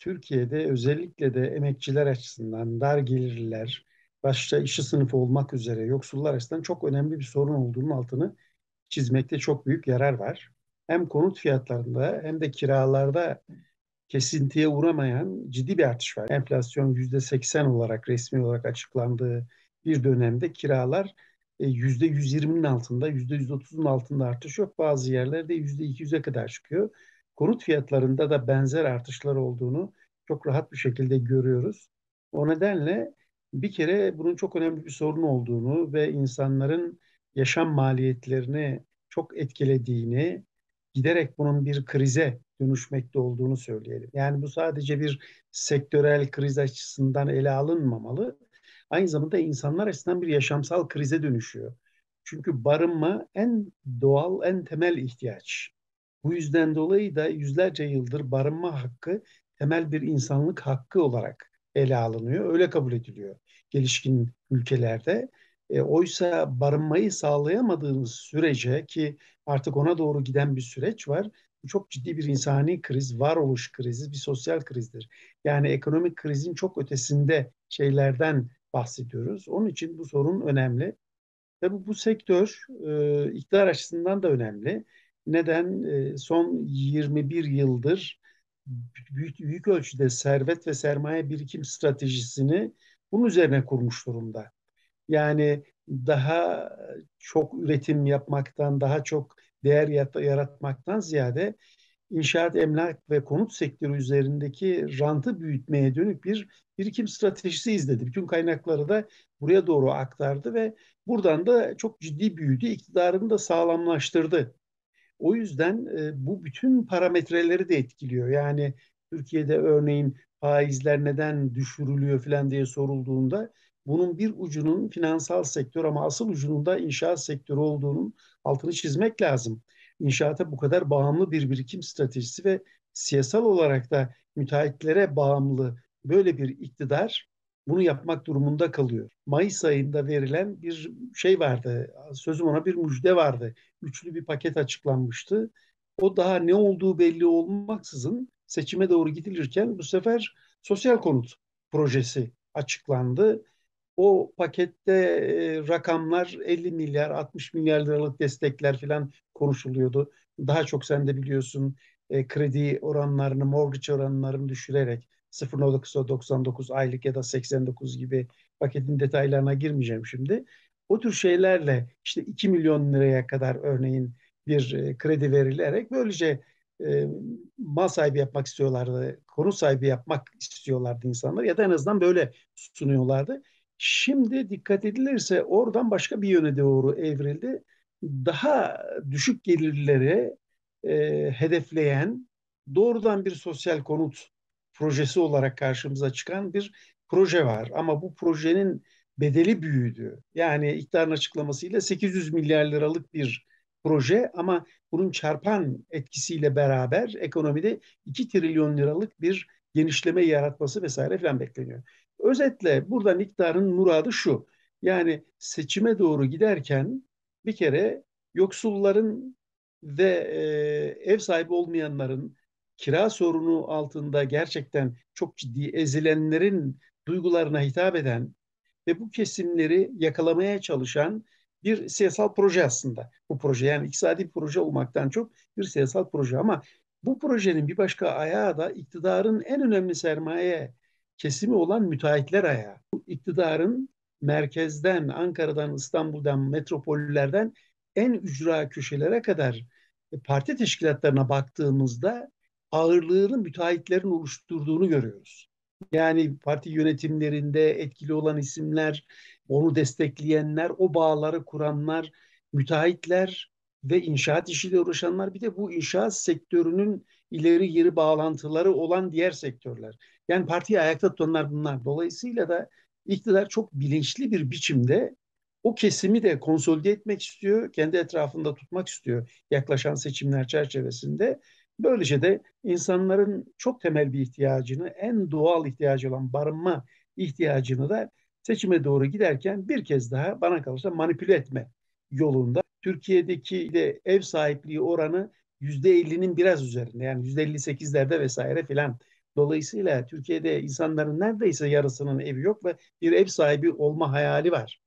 Türkiye'de özellikle de emekçiler açısından dar gelirliler, başta işçi sınıfı olmak üzere yoksullar açısından çok önemli bir sorun olduğunun altını çizmekte çok büyük yarar var. Hem konut fiyatlarında hem de kiralarda kesintiye uğramayan ciddi bir artış var. Enflasyon %80 olarak resmi olarak açıklandığı bir dönemde kiralar %120'nin e, altında, %130'un altında artış yok. Bazı yerlerde %200'e kadar çıkıyor. Konut fiyatlarında da benzer artışlar olduğunu çok rahat bir şekilde görüyoruz. O nedenle bir kere bunun çok önemli bir sorun olduğunu ve insanların yaşam maliyetlerini çok etkilediğini, giderek bunun bir krize dönüşmekte olduğunu söyleyelim. Yani bu sadece bir sektörel kriz açısından ele alınmamalı. Aynı zamanda insanlar açısından bir yaşamsal krize dönüşüyor. Çünkü barınma en doğal, en temel ihtiyaç. Bu yüzden dolayı da yüzlerce yıldır barınma hakkı temel bir insanlık hakkı olarak ele alınıyor. Öyle kabul ediliyor gelişkin ülkelerde. E, oysa barınmayı sağlayamadığınız sürece ki artık ona doğru giden bir süreç var. çok ciddi bir insani kriz, varoluş krizi, bir sosyal krizdir. Yani ekonomik krizin çok ötesinde şeylerden bahsediyoruz. Onun için bu sorun önemli. Tabi bu sektör e, iktidar açısından da önemli. Neden? Ee, son 21 yıldır büyük, büyük ölçüde servet ve sermaye birikim stratejisini bunun üzerine kurmuş durumda. Yani daha çok üretim yapmaktan, daha çok değer yaratmaktan ziyade inşaat, emlak ve konut sektörü üzerindeki rantı büyütmeye dönük bir birikim stratejisi izledi. Bütün kaynakları da buraya doğru aktardı ve buradan da çok ciddi büyüdü. İktidarını da sağlamlaştırdı. O yüzden e, bu bütün parametreleri de etkiliyor. Yani Türkiye'de örneğin faizler neden düşürülüyor falan diye sorulduğunda bunun bir ucunun finansal sektör ama asıl ucunun da inşaat sektörü olduğunun altını çizmek lazım. İnşaata bu kadar bağımlı bir birikim stratejisi ve siyasal olarak da müteahhitlere bağımlı böyle bir iktidar bunu yapmak durumunda kalıyor. Mayıs ayında verilen bir şey vardı, sözüm ona bir müjde vardı. Üçlü bir paket açıklanmıştı. O daha ne olduğu belli olmaksızın seçime doğru gidilirken bu sefer sosyal konut projesi açıklandı. O pakette e, rakamlar 50 milyar, 60 milyar liralık destekler falan konuşuluyordu. Daha çok sen de biliyorsun e, kredi oranlarını, mortgage oranlarını düşürerek 0.99 aylık ya da 89 gibi paketin detaylarına girmeyeceğim şimdi. O tür şeylerle işte 2 milyon liraya kadar örneğin bir e, kredi verilerek böylece e, mal sahibi yapmak istiyorlardı, konu sahibi yapmak istiyorlardı insanlar ya da en azından böyle sunuyorlardı. Şimdi dikkat edilirse oradan başka bir yöne doğru evrildi. Daha düşük gelirleri e, hedefleyen doğrudan bir sosyal konut projesi olarak karşımıza çıkan bir proje var. Ama bu projenin bedeli büyüdü. Yani iktidarın açıklamasıyla 800 milyar liralık bir proje ama bunun çarpan etkisiyle beraber ekonomide 2 trilyon liralık bir genişleme yaratması vesaire filan bekleniyor. Özetle buradan iktidarın muradı şu. Yani seçime doğru giderken bir kere yoksulların ve e, ev sahibi olmayanların kira sorunu altında gerçekten çok ciddi ezilenlerin duygularına hitap eden ve bu kesimleri yakalamaya çalışan bir siyasal proje aslında. Bu proje yani iktisadi bir proje olmaktan çok bir siyasal proje ama bu projenin bir başka ayağı da iktidarın en önemli sermaye kesimi olan müteahhitler ayağı. Bu iktidarın merkezden, Ankara'dan, İstanbul'dan, metropollerden en ücra köşelere kadar e, parti teşkilatlarına baktığımızda ağırlığının müteahhitlerin oluşturduğunu görüyoruz. Yani parti yönetimlerinde etkili olan isimler, onu destekleyenler, o bağları kuranlar, müteahhitler ve inşaat işiyle uğraşanlar bir de bu inşaat sektörünün ileri geri bağlantıları olan diğer sektörler. Yani partiyi ayakta tutanlar bunlar. Dolayısıyla da iktidar çok bilinçli bir biçimde o kesimi de konsolide etmek istiyor, kendi etrafında tutmak istiyor yaklaşan seçimler çerçevesinde Böylece de insanların çok temel bir ihtiyacını, en doğal ihtiyacı olan barınma ihtiyacını da seçime doğru giderken bir kez daha bana kalırsa manipüle etme yolunda. Türkiye'deki de ev sahipliği oranı %50'nin biraz üzerinde yani %58'lerde vesaire filan. Dolayısıyla Türkiye'de insanların neredeyse yarısının evi yok ve bir ev sahibi olma hayali var.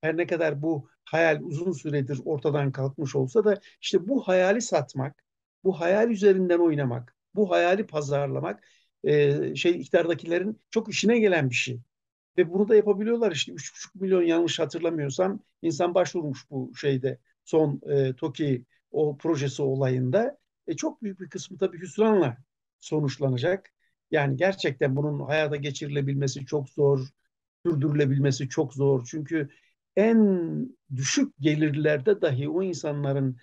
Her ne kadar bu hayal uzun süredir ortadan kalkmış olsa da işte bu hayali satmak, bu hayal üzerinden oynamak, bu hayali pazarlamak e, şey iktidardakilerin çok işine gelen bir şey. Ve bunu da yapabiliyorlar işte 3,5 milyon yanlış hatırlamıyorsam insan başvurmuş bu şeyde son e, TOKİ o projesi olayında. E, çok büyük bir kısmı tabii hüsranla sonuçlanacak. Yani gerçekten bunun hayata geçirilebilmesi çok zor, sürdürülebilmesi çok zor. Çünkü en düşük gelirlerde dahi o insanların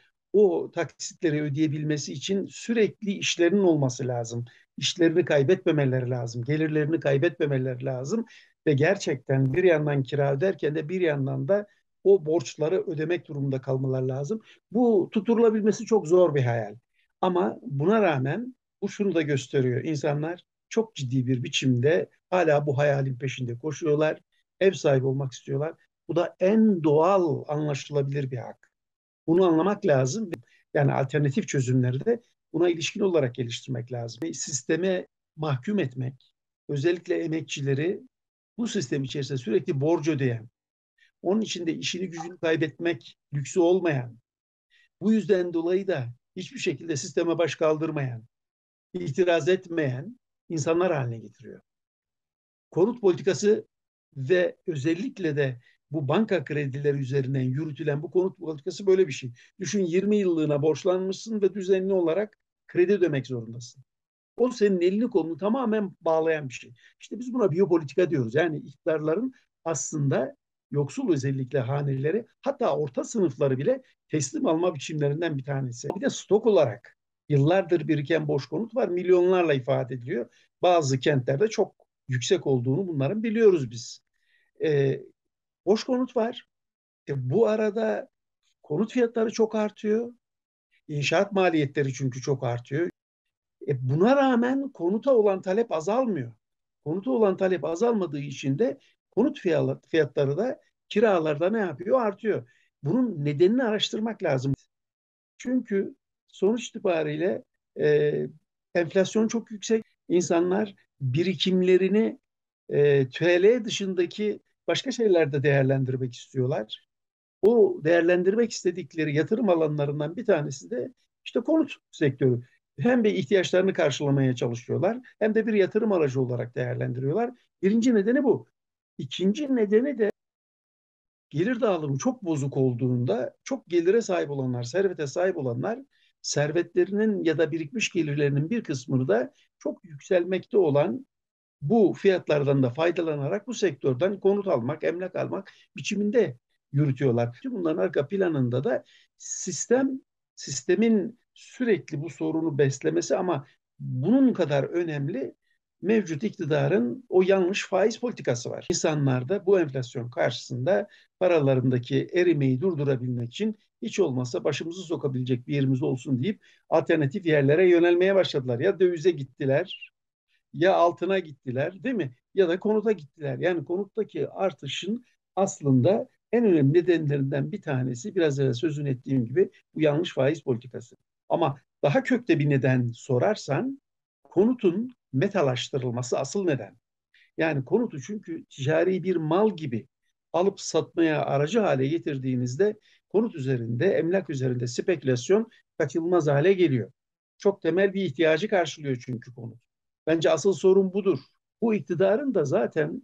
o taksitleri ödeyebilmesi için sürekli işlerinin olması lazım. İşlerini kaybetmemeleri lazım, gelirlerini kaybetmemeleri lazım ve gerçekten bir yandan kira öderken de bir yandan da o borçları ödemek durumunda kalmaları lazım. Bu tutturulabilmesi çok zor bir hayal. Ama buna rağmen bu şunu da gösteriyor. İnsanlar çok ciddi bir biçimde hala bu hayalin peşinde koşuyorlar. Ev sahibi olmak istiyorlar. Bu da en doğal anlaşılabilir bir hak. Bunu anlamak lazım. Yani alternatif çözümleri de buna ilişkin olarak geliştirmek lazım. Ve sisteme mahkum etmek, özellikle emekçileri bu sistem içerisinde sürekli borç ödeyen, onun içinde işini gücünü kaybetmek lüksü olmayan, bu yüzden dolayı da hiçbir şekilde sisteme baş kaldırmayan, itiraz etmeyen insanlar haline getiriyor. Konut politikası ve özellikle de bu banka kredileri üzerinden yürütülen bu konut politikası böyle bir şey. Düşün 20 yıllığına borçlanmışsın ve düzenli olarak kredi ödemek zorundasın. O senin elini kolunu tamamen bağlayan bir şey. İşte biz buna biyopolitika diyoruz. Yani iktidarların aslında yoksul özellikle haneleri hatta orta sınıfları bile teslim alma biçimlerinden bir tanesi. Bir de stok olarak yıllardır biriken boş konut var. Milyonlarla ifade ediliyor. Bazı kentlerde çok yüksek olduğunu bunların biliyoruz biz. Ee, boş konut var. E, bu arada konut fiyatları çok artıyor. İnşaat maliyetleri çünkü çok artıyor. E, buna rağmen konuta olan talep azalmıyor. Konuta olan talep azalmadığı için de konut fiyatları da kiralarda ne yapıyor? Artıyor. Bunun nedenini araştırmak lazım. Çünkü sonuç itibariyle e, enflasyon çok yüksek. İnsanlar birikimlerini e, TL dışındaki başka şeylerde değerlendirmek istiyorlar. O değerlendirmek istedikleri yatırım alanlarından bir tanesi de işte konut sektörü. Hem bir ihtiyaçlarını karşılamaya çalışıyorlar hem de bir yatırım aracı olarak değerlendiriyorlar. Birinci nedeni bu. İkinci nedeni de gelir dağılımı çok bozuk olduğunda çok gelire sahip olanlar, servete sahip olanlar servetlerinin ya da birikmiş gelirlerinin bir kısmını da çok yükselmekte olan bu fiyatlardan da faydalanarak bu sektörden konut almak, emlak almak biçiminde yürütüyorlar. Bunların arka planında da sistem, sistemin sürekli bu sorunu beslemesi ama bunun kadar önemli mevcut iktidarın o yanlış faiz politikası var. İnsanlar da bu enflasyon karşısında paralarındaki erimeyi durdurabilmek için hiç olmazsa başımızı sokabilecek bir yerimiz olsun deyip alternatif yerlere yönelmeye başladılar. Ya dövize gittiler ya altına gittiler değil mi? Ya da konuta gittiler. Yani konuttaki artışın aslında en önemli nedenlerinden bir tanesi biraz evvel sözünü ettiğim gibi bu yanlış faiz politikası. Ama daha kökte bir neden sorarsan konutun metalaştırılması asıl neden. Yani konutu çünkü ticari bir mal gibi alıp satmaya aracı hale getirdiğinizde konut üzerinde, emlak üzerinde spekülasyon kaçınılmaz hale geliyor. Çok temel bir ihtiyacı karşılıyor çünkü konut. Bence asıl sorun budur. Bu iktidarın da zaten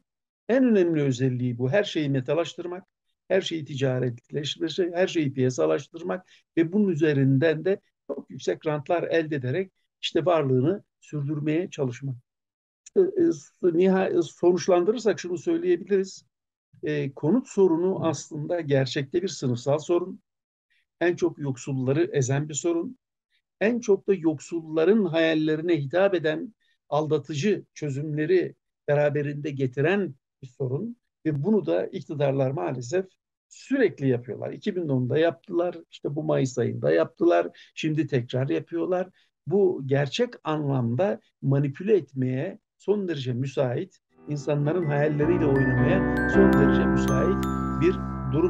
en önemli özelliği bu. Her şeyi metalaştırmak, her şeyi ticaretleştirmek, her şeyi piyasalaştırmak ve bunun üzerinden de çok yüksek rantlar elde ederek işte varlığını sürdürmeye çalışmak. E, e, sonuçlandırırsak şunu söyleyebiliriz. E, konut sorunu aslında gerçekte bir sınıfsal sorun. En çok yoksulları ezen bir sorun. En çok da yoksulların hayallerine hitap eden aldatıcı çözümleri beraberinde getiren bir sorun ve bunu da iktidarlar maalesef sürekli yapıyorlar. 2010'da yaptılar, işte bu Mayıs ayında yaptılar, şimdi tekrar yapıyorlar. Bu gerçek anlamda manipüle etmeye son derece müsait, insanların hayalleriyle oynamaya son derece müsait bir